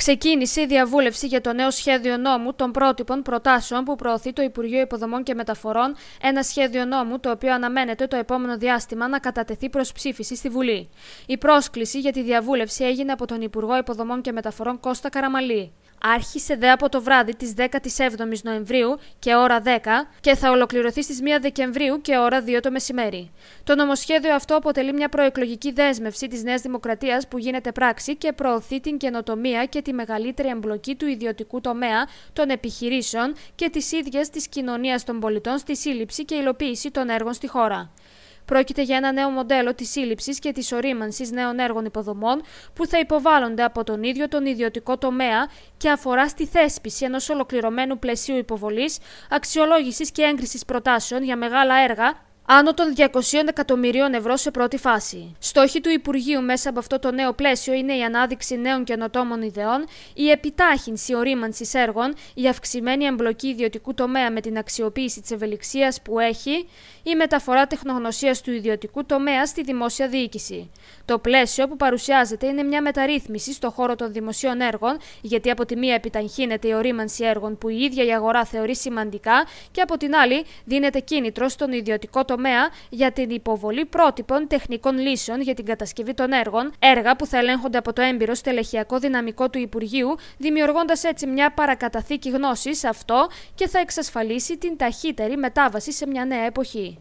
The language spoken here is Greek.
Ξεκίνησε η διαβούλευση για το νέο σχέδιο νόμου των πρότυπων προτάσεων που προωθεί το Υπουργείο Υποδομών και Μεταφορών, ένα σχέδιο νόμου το οποίο αναμένεται το επόμενο διάστημα να κατατεθεί προς ψήφιση στη Βουλή. Η πρόσκληση για τη διαβούλευση έγινε από τον Υπουργό Υποδομών και Μεταφορών Κώστα Καραμαλή. Άρχισε δε από το βράδυ της 17ης Νοεμβρίου και ώρα 10 και θα ολοκληρωθεί στις 1 Δεκεμβρίου και ώρα 2 το μεσημέρι. Το νομοσχέδιο αυτό αποτελεί μια προεκλογική δέσμευση της Νέας Δημοκρατίας που γίνεται πράξη και προωθεί την καινοτομία και τη μεγαλύτερη εμπλοκή του ιδιωτικού τομέα, των επιχειρήσεων και της ίδιας της κοινωνίας των πολιτών στη σύλληψη και υλοποίηση των έργων στη χώρα. Πρόκειται για ένα νέο μοντέλο της σύλληψης και της ορίμανσης νέων έργων υποδομών που θα υποβάλλονται από τον ίδιο τον ιδιωτικό τομέα και αφορά στη θέσπιση ενός ολοκληρωμένου πλαισίου υποβολής, αξιολόγησης και έγκρισης προτάσεων για μεγάλα έργα άνω των 200 εκατομμυρίων ευρώ σε πρώτη φάση. Στόχοι του Υπουργείου μέσα από αυτό το νέο πλαίσιο είναι η ανάδειξη νέων καινοτόμων ιδεών, η επιτάχυνση ορίμανσης έργων, η αυξημένη εμπλοκή ιδιωτικού τομέα με την αξιοποίηση της ευελιξίας που έχει, η μεταφορά τεχνογνωσίας του ιδιωτικού τομέα στη δημόσια διοίκηση. Το πλαίσιο που παρουσιάζεται είναι μια μεταρρύθμιση στον χώρο των δημοσίων έργων, γιατί από τη μία επιταχύνεται η ορίμανση έργων που η ίδια η αγορά θεωρεί σημαντικά και από την άλλη δίνεται κίνητρο στον ιδιωτικό τομέα για την υποβολή πρότυπων τεχνικών λύσεων για την κατασκευή των έργων, έργα που θα ελέγχονται από το έμπειρο στελεχειακό δυναμικό του Υπουργείου, δημιουργώντας έτσι μια παρακαταθήκη γνώσης σε αυτό και θα εξασφαλίσει την ταχύτερη μετάβαση σε μια νέα εποχή.